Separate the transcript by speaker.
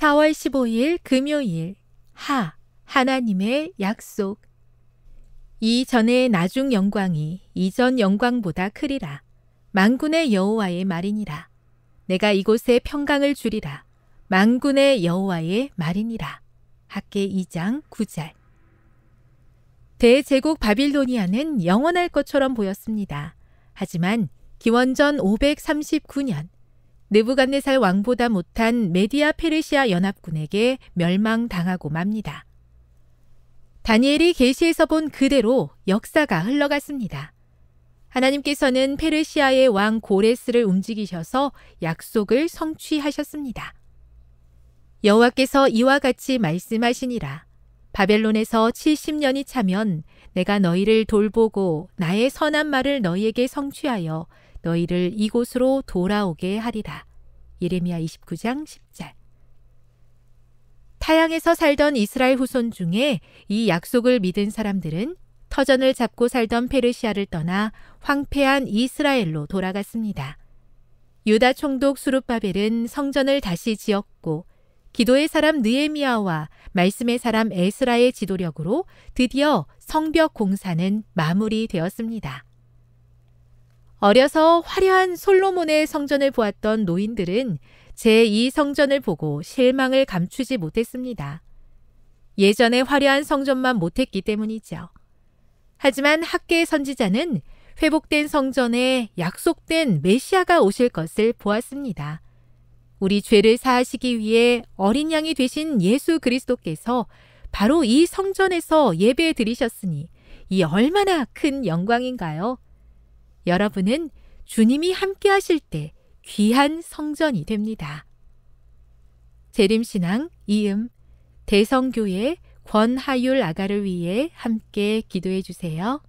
Speaker 1: 4월 15일 금요일 하 하나님의 약속 이 전의 나중 영광이 이전 영광보다 크리라 만군의 여호와의 말이니라 내가 이곳에 평강을 주리라 만군의 여호와의 말이니라 학계 2장 9절 대제국 바빌로니아는 영원할 것처럼 보였습니다. 하지만 기원전 539년 네부갓네살 왕보다 못한 메디아 페르시아 연합군에게 멸망당하고 맙니다. 다니엘이 계시에서 본 그대로 역사가 흘러갔습니다. 하나님께서는 페르시아의 왕 고레스를 움직이셔서 약속을 성취하셨습니다. 여호와께서 이와 같이 말씀하시니라. 바벨론에서 70년이 차면 내가 너희를 돌보고 나의 선한 말을 너희에게 성취하여 너희를 이곳으로 돌아오게 하리라. 예레미야 29장 10절. 타양에서 살던 이스라엘 후손 중에 이 약속을 믿은 사람들은 터전을 잡고 살던 페르시아를 떠나 황폐한 이스라엘로 돌아갔습니다. 유다 총독 수룹바벨은 성전을 다시 지었고 기도의 사람 느에미아와 말씀의 사람 에스라의 지도력으로 드디어 성벽 공사는 마무리되었습니다. 어려서 화려한 솔로몬의 성전을 보았던 노인들은 제2성전을 보고 실망을 감추지 못했습니다. 예전에 화려한 성전만 못했기 때문이죠. 하지만 학계 선지자는 회복된 성전에 약속된 메시아가 오실 것을 보았습니다. 우리 죄를 사하시기 위해 어린 양이 되신 예수 그리스도께서 바로 이 성전에서 예배 드리셨으니 이 얼마나 큰 영광인가요? 여러분은 주님이 함께 하실 때 귀한 성전이 됩니다. 재림신앙 이음 대성교회 권하율 아가를 위해 함께 기도해 주세요.